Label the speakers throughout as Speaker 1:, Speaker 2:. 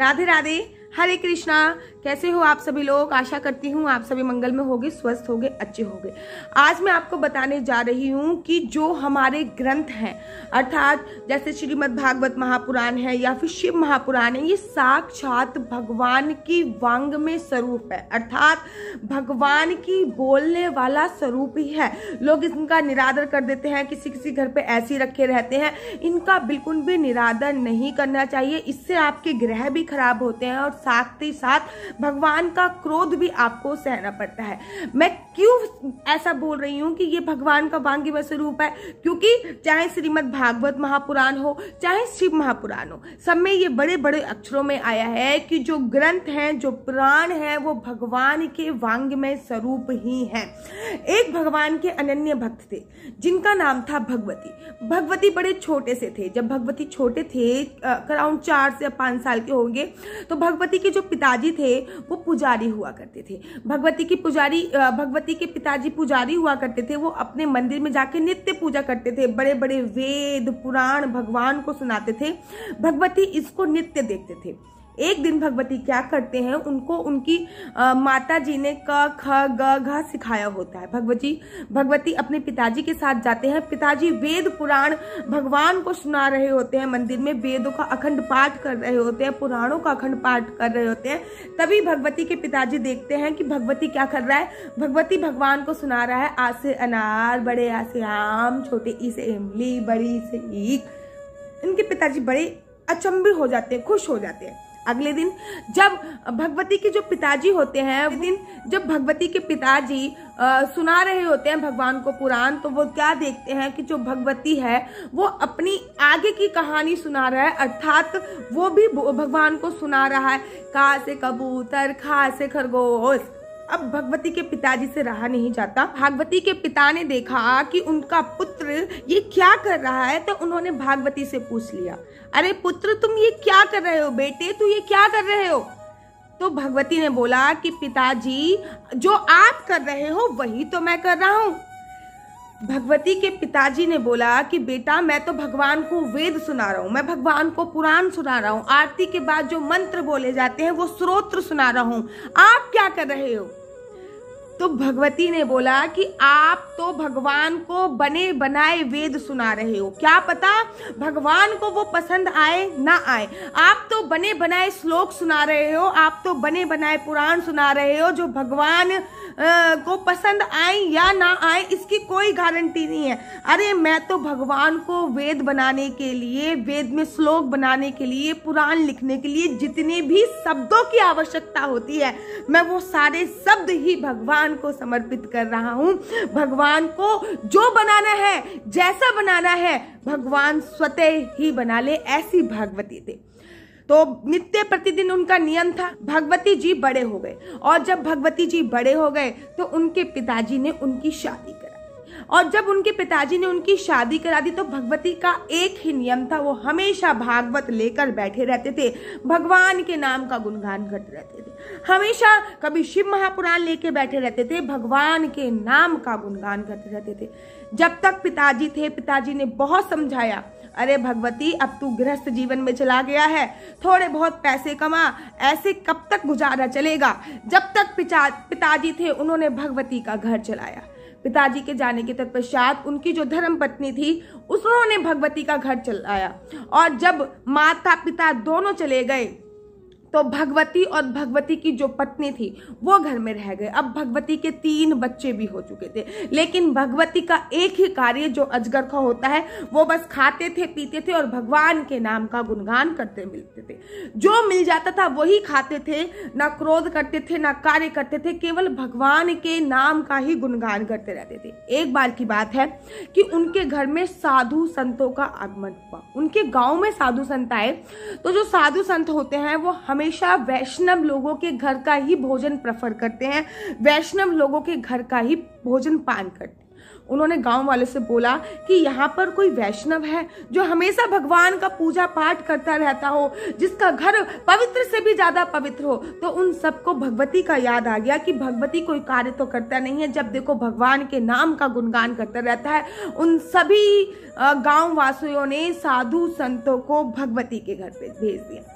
Speaker 1: राधे राधे हरे कृष्णा कैसे हो आप सभी लोग आशा करती हूँ आप सभी मंगल में होगे स्वस्थ होगे अच्छे होगे आज मैं आपको बताने जा रही हूँ कि जो हमारे ग्रंथ हैं अर्थात जैसे श्रीमद् भागवत महापुराण है या फिर शिव महापुराण है ये साक्षात भगवान की वांग में स्वरूप है अर्थात भगवान की बोलने वाला स्वरूप ही है लोग इनका निरादर कर देते हैं किसी किसी घर पर ऐसे रखे रहते हैं इनका बिल्कुल भी निरादर नहीं करना चाहिए इससे आपके ग्रह भी खराब होते हैं और साथ ही साथ भगवान का क्रोध भी आपको सहना पड़ता है मैं क्यों ऐसा बोल रही हूँ कि ये भगवान का वांग्य स्वरूप है क्योंकि चाहे श्रीमद भागवत महापुराण हो चाहे शिव महापुराण हो सब में ये बड़े बड़े अक्षरों में आया है कि जो ग्रंथ है जो पुराण है वो भगवान के वांग्यमय स्वरूप ही है एक भगवान के अनन्य भक्त थे जिनका नाम था भगवती भगवती बड़े छोटे से थे जब भगवती छोटे थे अराउंड चार से पांच साल के होंगे तो भगवती के जो पिताजी थे वो पुजारी हुआ करते थे भगवती की पुजारी भगवती के पिताजी पुजारी हुआ करते थे वो अपने मंदिर में जाके नित्य पूजा करते थे बड़े बड़े वेद पुराण भगवान को सुनाते थे भगवती इसको नित्य देखते थे एक दिन भगवती क्या करते हैं उनको उनकी आ, माता जी ने क ख ग घ सिखाया होता है भगवती भगवती अपने पिताजी के साथ जाते हैं पिताजी वेद पुराण भगवान को सुना रहे होते हैं मंदिर में वेदों का अखंड पाठ कर रहे होते हैं पुराणों का अखंड पाठ कर रहे होते हैं तभी भगवती के पिताजी देखते हैं कि भगवती क्या कर रहा है भगवती भगवान को सुना रहा है आसे अनार बड़े आसे आम छोटे ईसे इमली बड़ी से ईख इनके पिताजी बड़े अचंभे हो जाते हैं खुश हो जाते हैं अगले दिन जब भगवती के जो पिताजी होते हैं दिन जब भगवती के पिताजी सुना रहे होते हैं भगवान को पुराण तो वो क्या देखते हैं कि जो भगवती है वो अपनी आगे की कहानी सुना रहा है अर्थात वो भी भगवान को सुना रहा है का से कबूतर खा से खरगोश अब भगवती के पिताजी से रहा नहीं जाता भागवती के पिता ने देखा कि उनका पुत्र ये क्या कर रहा है तो उन्होंने भागवती से पूछ लिया अरे पुत्र तुम ये क्या कर रहे हो बेटे तू ये क्या कर रहे हो तो भगवती ने बोला कि पिताजी जो आप कर रहे हो वही तो मैं कर रहा हूँ भगवती के पिताजी ने बोला कि बेटा मैं तो भगवान को वेद सुना रहा हूँ मैं भगवान को पुराण सुना रहा हूँ आरती के बाद जो मंत्र बोले जाते हैं वो स्रोत्र सुना रहा हूँ आप क्या कर रहे हो तो भगवती ने बोला कि आप तो भगवान को बने बनाए वेद सुना रहे हो क्या पता भगवान को वो पसंद आए ना आए आप तो बने बनाए श्लोक सुना रहे हो आप तो बने बनाए पुराण सुना रहे हो जो भगवान को पसंद आए या ना आए इसकी कोई गारंटी नहीं है अरे मैं तो भगवान को वेद बनाने के लिए वेद में श्लोक बनाने के लिए पुराण लिखने के लिए जितने भी शब्दों की आवश्यकता होती है मैं वो सारे शब्द ही भगवान भगवान को समर्पित कर रहा हूं भगवान को जो बनाना है जैसा बनाना है भगवान स्वतः ही बना ले ऐसी भगवती थे तो नित्य प्रतिदिन उनका नियम था भगवती जी बड़े हो गए और जब भगवती जी बड़े हो गए तो उनके पिताजी ने उनकी शादी और जब उनके पिताजी ने उनकी शादी करा दी तो भगवती का एक ही नियम था वो हमेशा भागवत लेकर बैठे रहते थे भगवान के नाम का गुणगान करते रहते थे हमेशा कभी शिव महापुराण लेके बैठे रहते थे भगवान के नाम का गुणगान करते रहते थे जब तक पिताजी थे पिताजी ने बहुत समझाया अरे भगवती अब तू गृहस्थ जीवन में चला गया है थोड़े बहुत पैसे कमा ऐसे कब तक गुजारा चलेगा जब तक पिताजी थे उन्होंने भगवती का घर चलाया पिताजी के जाने के तत्पश्चात उनकी जो धर्म पत्नी थी उन्होंने भगवती का घर चलाया और जब माता पिता दोनों चले गए तो भगवती और भगवती की जो पत्नी थी वो घर में रह गए अब भगवती के तीन बच्चे भी हो चुके थे लेकिन भगवती का एक ही कार्य जो अजगर का होता है वो बस खाते थे पीते थे और भगवान के नाम का गुणगान करते मिलते थे जो मिल जाता था वही खाते थे ना क्रोध करते थे ना कार्य करते थे केवल भगवान के नाम का ही गुणगान करते रहते थे एक बार की बात है कि उनके घर में साधु संतों का आगमन हुआ उनके गाँव में साधु संत आए तो जो साधु संत होते हैं वो हमें हमेशा वैष्णव लोगों के घर का ही भोजन प्रेफर करते हैं वैष्णव लोगों के घर का ही भोजन पान करते हैं उन्होंने गांव वालों से बोला कि यहाँ पर कोई वैष्णव है जो हमेशा भगवान का पूजा पाठ करता रहता हो जिसका घर पवित्र से भी ज्यादा पवित्र हो तो उन सबको भगवती का याद आ गया कि भगवती कोई कार्य तो करता नहीं है जब देखो भगवान के नाम का गुणगान करता रहता है उन सभी गांव वासियों ने साधु संतों को भगवती के घर पे भेज दिया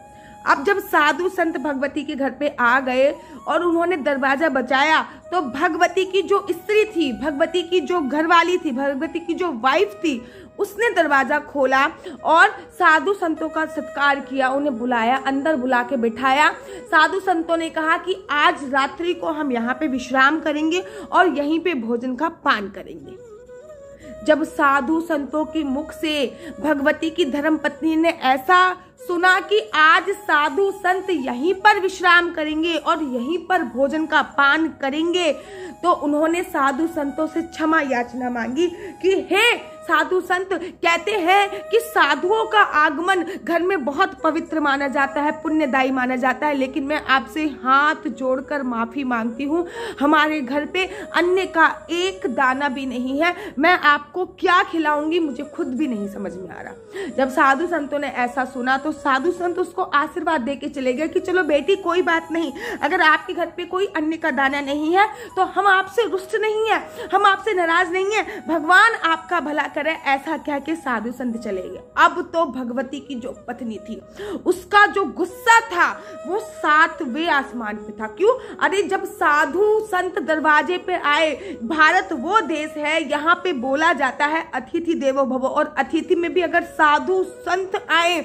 Speaker 1: अब जब साधु संत भगवती के घर पे आ गए और उन्होंने दरवाजा बचाया तो भगवती की जो स्त्री थी भगवती की जो घरवाली थी भगवती की जो वाइफ थी उसने दरवाजा खोला और साधु संतों का सत्कार किया उन्हें बुलाया अंदर बुला के बिठाया साधु संतों ने कहा कि आज रात्रि को हम यहाँ पे विश्राम करेंगे और यहीं पे भोजन का पान करेंगे जब साधु संतों के मुख से भगवती की धर्म पत्नी ने ऐसा सुना कि आज साधु संत यहीं पर विश्राम करेंगे और यहीं पर भोजन का पान करेंगे तो उन्होंने साधु संतों से क्षमा याचना मांगी कि हे साधु संत कहते हैं कि साधुओं का आगमन घर में बहुत पवित्र माना जाता है पुण्यदायी माना जाता है लेकिन मैं आपसे हाथ जोड़कर माफी मांगती हूँ हमारे घर पे अन्य का एक दाना भी नहीं है मैं आपको क्या खिलाऊंगी मुझे खुद भी नहीं समझ में आ रहा जब साधु संतों ने ऐसा सुना तो साधु संत उसको आशीर्वाद दे के चले गए कि चलो बेटी कोई बात नहीं अगर आपके घर पे कोई अन्य का दाना नहीं है तो हम आपसे रुष्ट नहीं है हम आपसे नाराज नहीं है भगवान आपका भला करे ऐसा कह के साधु संत चले गए अब तो भगवती की जो पत्नी थी उसका जो गुस्सा था वो सातवें आसमान पे था क्यों अरे जब साधु संत दरवाजे पे आए भारत वो देश है यहाँ पे बोला जाता है अतिथि देवो भवो और अतिथि में भी अगर साधु संत आए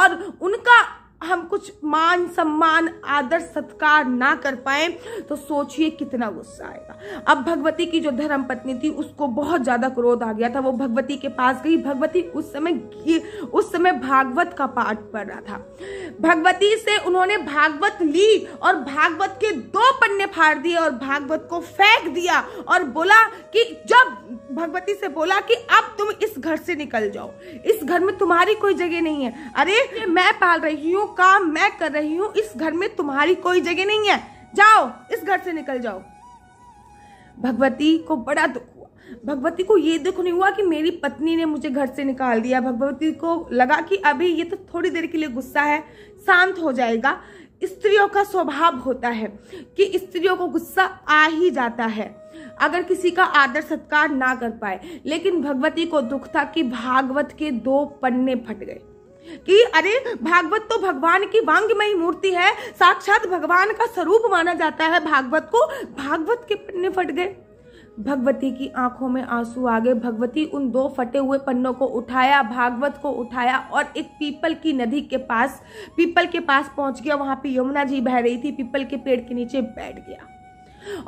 Speaker 1: और उनका हम कुछ मान सम्मान आदर सत्कार ना कर पाए तो सोचिए कितना गुस्सा आएगा अब भगवती की जो धर्म पत्नी थी उसको बहुत ज्यादा क्रोध आ गया था वो भगवती के पास गई भगवती उस समय उस समय भागवत का पाठ पढ़ रहा था भगवती से उन्होंने भागवत ली और भागवत के दो पन्ने फाड़ दिए और भागवत को फेंक दिया और बोला कि जब भगवती से बोला कि अब तुम इस घर से निकल जाओ इस घर में तुम्हारी कोई जगह नहीं है अरे मैं पाल रही हूँ काम मैं कर रही हूँ इस घर में तुम्हारी कोई जगह नहीं है जाओ इस घर से निकल जाओ भगवती को बड़ा दुख हुआ भगवती को ये दुख नहीं हुआ कि मेरी पत्नी ने मुझे घर से निकाल दिया भगवती को लगा कि अभी ये तो थोड़ी देर के लिए गुस्सा है शांत हो जाएगा स्त्रियों का स्वभाव होता है कि स्त्रियों को गुस्सा आ ही जाता है अगर किसी का आदर सत्कार ना कर पाए लेकिन भगवती को दुख था कि भागवत के दो पन्ने फट गए कि अरे भागवत तो भगवान की वांग्मयी मूर्ति है साक्षात भगवान का स्वरूप माना जाता है भागवत को भागवत के पन्ने फट गए भगवती की आंखों में आंसू आ गए भगवती उन दो फटे हुए पन्नों को उठाया भागवत को उठाया और एक पीपल की नदी के पास पीपल के पास पहुंच गया वहां पे यमुना जी बह रही थी पीपल के पेड़ के नीचे बैठ गया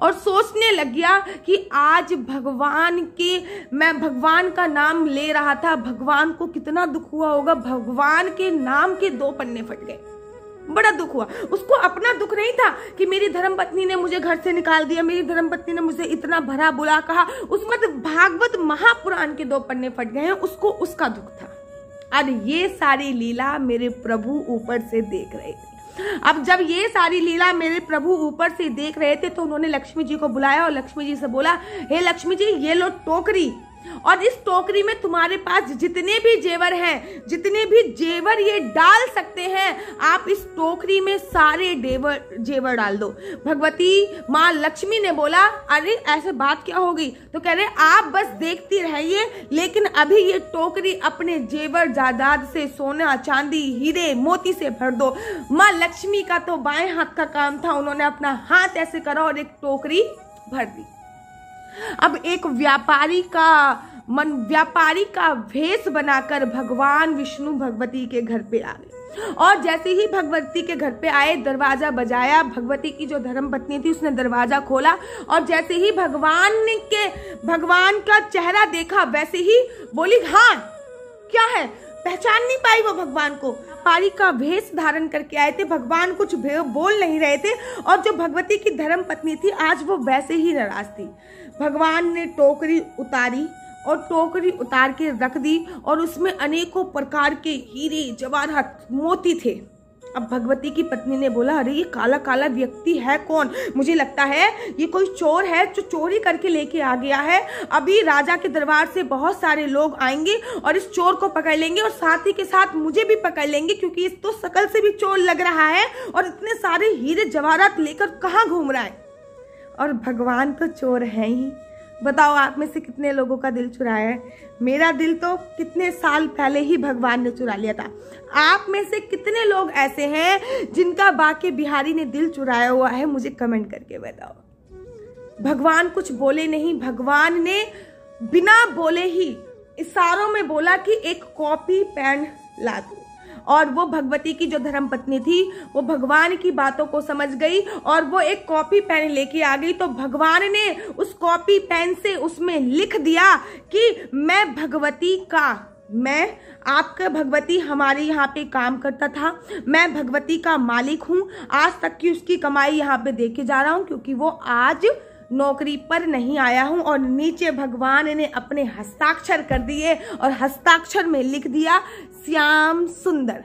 Speaker 1: और सोचने लग गया कि आज भगवान के मैं भगवान का नाम ले रहा था भगवान को कितना दुख हुआ होगा भगवान के नाम के दो पन्ने फट गए बड़ा दुख हुआ उसको अपना दुख नहीं था कि मेरी धर्म पत्नी ने मुझे घर से निकाल दिया मेरी धर्म पत्नी ने मुझे इतना भरा बुला कहा उसमें भागवत महापुराण के दो पन्ने फट गए हैं उसको उसका दुख था और ये सारी लीला मेरे प्रभु ऊपर से देख रहे थे अब जब ये सारी लीला मेरे प्रभु ऊपर से देख रहे थे तो उन्होंने लक्ष्मी जी को बुलाया और लक्ष्मी जी से बोला हे लक्ष्मी जी ये लो टोकरी और इस टोकरी में तुम्हारे पास जितने भी जेवर हैं जितने भी जेवर ये डाल सकते हैं आप इस टोकरी में सारे जेवर जेवर डाल दो भगवती माँ लक्ष्मी ने बोला अरे ऐसे बात क्या होगी तो कह रहे आप बस देखती रहिए लेकिन अभी ये टोकरी अपने जेवर जायदाद से सोना चांदी हीरे मोती से भर दो माँ लक्ष्मी का तो बाएं हाथ का काम था उन्होंने अपना हाथ ऐसे करा और एक टोकरी भर दी अब एक व्यापारी का मन व्यापारी का भेष बनाकर भगवान विष्णु भगवती के घर पे आ गए और जैसे ही भगवती के घर पे आए दरवाजा बजाया भगवती की जो धर्म पत्नी थी उसने दरवाजा खोला और जैसे ही भगवान के भगवान का चेहरा देखा वैसे ही बोली हाँ क्या है पहचान नहीं पाई वो भगवान को पारी का भेष धारण करके आए थे भगवान कुछ बोल नहीं रहे थे और जो भगवती की धर्म पत्नी थी आज वो वैसे ही नाराज थी भगवान ने टोकरी उतारी और टोकरी उतार के रख दी और उसमें अनेकों प्रकार के हीरे जवाहरात मोती थे अब भगवती की पत्नी ने बोला अरे ये काला काला व्यक्ति है कौन मुझे लगता है ये कोई चोर है जो चोरी करके लेके आ गया है अभी राजा के दरबार से बहुत सारे लोग आएंगे और इस चोर को पकड़ लेंगे और साथ ही के साथ मुझे भी पकड़ लेंगे क्योंकि इस तो सकल से भी चोर लग रहा है और इतने सारे हीरे जवाहरात लेकर कहाँ घूम रहा है और भगवान तो चोर हैं ही बताओ आप में से कितने लोगों का दिल चुराया है मेरा दिल तो कितने साल पहले ही भगवान ने चुरा लिया था आप में से कितने लोग ऐसे हैं जिनका बाकी बिहारी ने दिल चुराया हुआ है मुझे कमेंट करके बताओ भगवान कुछ बोले नहीं भगवान ने बिना बोले ही इशारों में बोला कि एक कॉपी पेन ला दो और वो भगवती की जो धर्म पत्नी थी वो भगवान की बातों को समझ गई और वो एक कॉपी पेन लेके आ गई तो भगवान ने उस कॉपी पेन से उसमें लिख दिया कि मैं भगवती का मैं आपका भगवती हमारे यहाँ पे काम करता था मैं भगवती का मालिक हूँ आज तक की उसकी कमाई यहाँ पे देखे जा रहा हूँ क्योंकि वो आज नौकरी पर नहीं आया हूं और नीचे भगवान ने अपने हस्ताक्षर कर दिए और हस्ताक्षर में लिख दिया श्याम सुंदर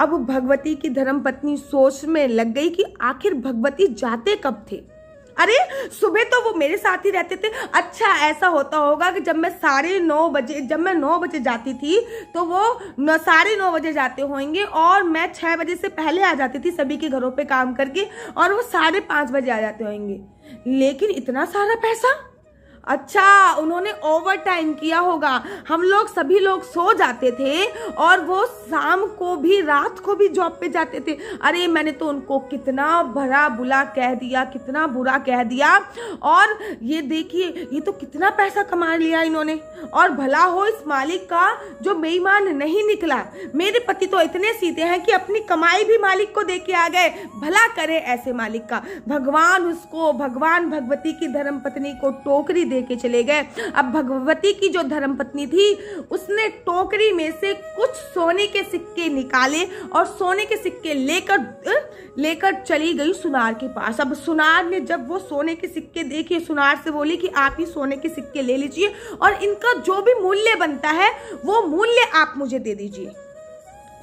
Speaker 1: अब भगवती की धर्मपत्नी सोच में लग गई कि आखिर भगवती जाते कब थे अरे सुबह तो वो मेरे साथ ही रहते थे अच्छा ऐसा होता होगा कि जब मैं साढ़े नौ बजे जब मैं नौ बजे जाती थी तो वो साढ़े नौ बजे जाते होंगे और मैं छः बजे से पहले आ जाती थी सभी के घरों पे काम करके और वो साढ़े पाँच बजे आ जाते होंगे लेकिन इतना सारा पैसा अच्छा उन्होंने ओवर टाइम किया होगा हम लोग सभी लोग सो जाते थे और वो शाम को भी रात को भी जॉब पे जाते थे अरे मैंने तो उनको कितना भरा बुला कह दिया कितना बुरा कह दिया और ये देखिए ये तो कितना पैसा कमा लिया इन्होंने और भला हो इस मालिक का जो बेईमान नहीं निकला मेरे पति तो इतने सीधे हैं कि अपनी कमाई भी मालिक को दे के आ गए भला करे ऐसे मालिक का भगवान उसको भगवान भगवती की धर्म पत्नी को टोकरी दे दे के चले गए अब भगवती की जो धर्मपत्नी थी उसने टोकरी में से कुछ सोने के सिक्के निकाले और सोने के सिक्के लेकर लेकर चली गई सुनार के पास अब सुनार ने जब वो सोने के सिक्के देखे सुनार से बोली कि आप ही सोने के सिक्के ले लीजिए और इनका जो भी मूल्य बनता है वो मूल्य आप मुझे दे दीजिए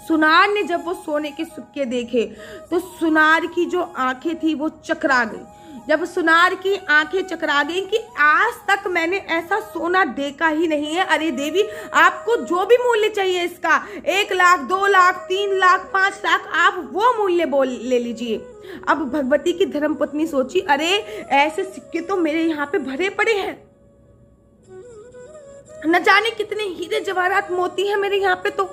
Speaker 1: सुनार ने जब वो सोने के सिक्के देखे तो सुनार की जो आंखें थी वो चकरा गई जब सुनार की आंखें चकरा गई कि आज तक मैंने ऐसा सोना देखा ही नहीं है अरे देवी आपको जो भी मूल्य चाहिए इसका एक लाख दो लाख तीन लाख पांच लाख आप वो मूल्य बोल ले लीजिए अब भगवती की धर्मपत्नी सोची अरे ऐसे सिक्के तो मेरे यहाँ पे भरे पड़े हैं न जाने कितने हीरे जवाहरात मोती है मेरे यहाँ पे तो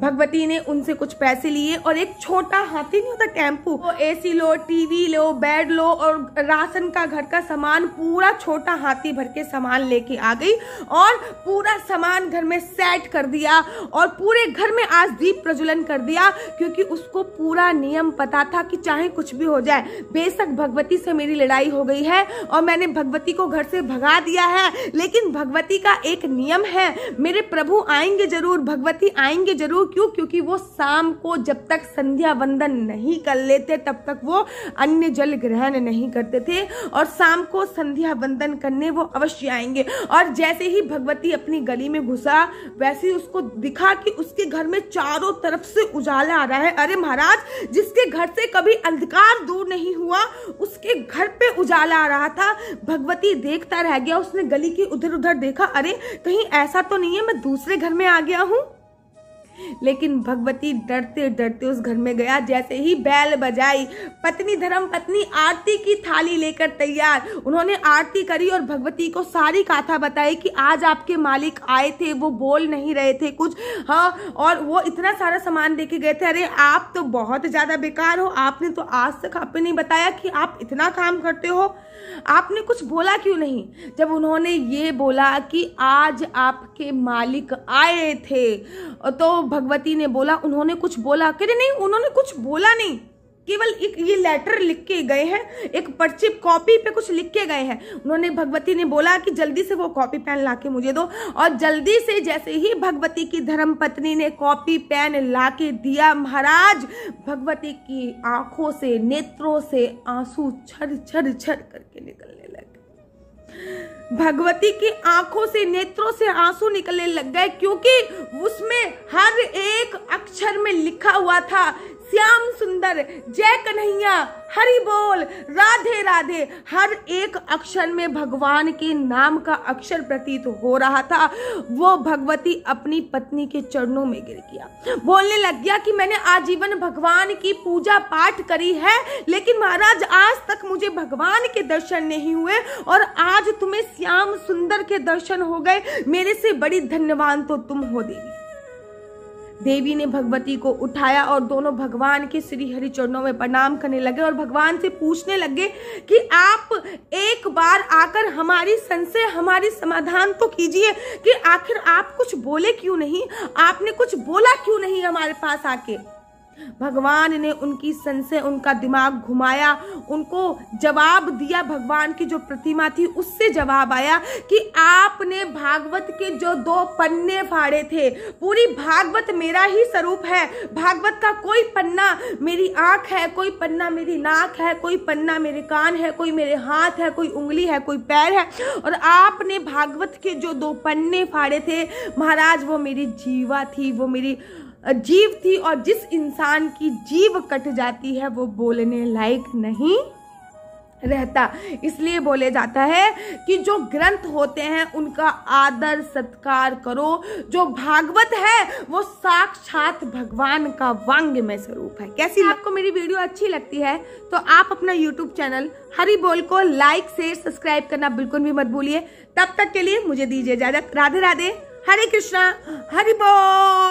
Speaker 1: भगवती ने उनसे कुछ पैसे लिए और एक छोटा हाथी नहीं होता कैंपू तो एसी लो टीवी लो बेड लो और राशन का घर का सामान पूरा छोटा हाथी भर के सामान लेके आ गई और पूरा सामान घर में सेट कर दिया और पूरे घर में आज दीप प्रज्वलन कर दिया क्योंकि उसको पूरा नियम पता था कि चाहे कुछ भी हो जाए बेशक भगवती से मेरी लड़ाई हो गई है और मैंने भगवती को घर से भगा दिया है लेकिन भगवती का एक नियम है मेरे प्रभु आएंगे जरूर भगवती आएंगे जरूर मालूम क्यों क्योंकि वो शाम को जब तक संध्या वंदन नहीं कर लेते तब तक वो अन्य जल ग्रहण नहीं करते थे और शाम को संध्या वंदन करने वो अवश्य आएंगे और जैसे ही भगवती अपनी गली में घुसा वैसे ही उसको दिखा कि उसके घर में चारों तरफ से उजाला आ रहा है अरे महाराज जिसके घर से कभी अंधकार दूर नहीं हुआ उसके घर पे उजाला आ रहा था भगवती देखता रह गया उसने गली की उधर उधर देखा अरे कहीं ऐसा तो नहीं है मैं दूसरे घर में आ गया हूँ लेकिन भगवती डरते डरते उस घर में गया जैसे ही बैल बजाई पत्नी धर्म पत्नी आरती की थाली लेकर तैयार उन्होंने आरती करी और भगवती को सारी कथा बताई कि आज आपके मालिक आए थे वो बोल नहीं रहे थे कुछ हाँ और वो इतना सारा सामान देके गए थे अरे आप तो बहुत ज़्यादा बेकार हो आपने तो आज तक आपने नहीं बताया कि आप इतना काम करते हो आपने कुछ बोला क्यों नहीं जब उन्होंने ये बोला कि आज आपके मालिक आए थे तो भगवती ने बोला उन्होंने कुछ बोला कह रहे नहीं उन्होंने कुछ बोला नहीं केवल एक ये लेटर लिख के गए हैं एक पर्ची कॉपी पे कुछ लिख के गए हैं उन्होंने भगवती ने बोला कि जल्दी से वो कॉपी पेन ला के मुझे दो और जल्दी से जैसे ही भगवती की धर्म पत्नी ने कॉपी पेन ला के दिया महाराज भगवती की आंखों से नेत्रों से आंसू छर छर छर करके निकलने लगे भगवती की आंखों से नेत्रों से आंसू निकलने लग गए क्योंकि उसमें हर एक अक्षर में लिखा हुआ था श्याम सुंदर जय कन्हैया हरि बोल राधे राधे हर एक अक्षर में भगवान के नाम का अक्षर प्रतीत हो रहा था वो भगवती अपनी पत्नी के चरणों में गिर गया बोलने लग गया कि मैंने आजीवन भगवान की पूजा पाठ करी है लेकिन महाराज आज तक मुझे भगवान के दर्शन नहीं हुए और आज आज तुम्हें श्याम सुंदर के दर्शन हो गए मेरे से बड़ी धन्यवान तो तुम हो देवी देवी ने भगवती को उठाया और दोनों भगवान के श्री हरि चरणों में प्रणाम करने लगे और भगवान से पूछने लगे कि आप एक बार आकर हमारी संशय हमारी समाधान तो कीजिए कि आखिर आप कुछ बोले क्यों नहीं आपने कुछ बोला क्यों नहीं हमारे पास आके भगवान ने उनकी सन से उनका दिमाग घुमाया उनको जवाब दिया भगवान की जो प्रतिमा थी उससे जवाब आया कि आपने भागवत के जो दो पन्ने फाड़े थे पूरी भागवत मेरा ही स्वरूप है भागवत का कोई पन्ना मेरी आंख है कोई पन्ना मेरी नाक है कोई पन्ना मेरे कान है कोई मेरे हाथ है कोई उंगली है कोई पैर है और आपने भागवत के जो दो पन्ने फाड़े थे महाराज वो मेरी जीवा थी वो मेरी जीव थी और जिस इंसान की जीव कट जाती है वो बोलने लायक नहीं रहता इसलिए बोले जाता है कि जो ग्रंथ होते हैं उनका आदर सत्कार करो जो भागवत है वो साक्षात भगवान का वांग में स्वरूप है कैसी आपको मेरी वीडियो अच्छी लगती है तो आप अपना यूट्यूब चैनल हरी बोल को लाइक शेयर सब्सक्राइब करना बिल्कुल भी मत भूलिए तब तक के लिए मुझे दीजिए इजाजत राधे राधे हरे कृष्णा हरि बोल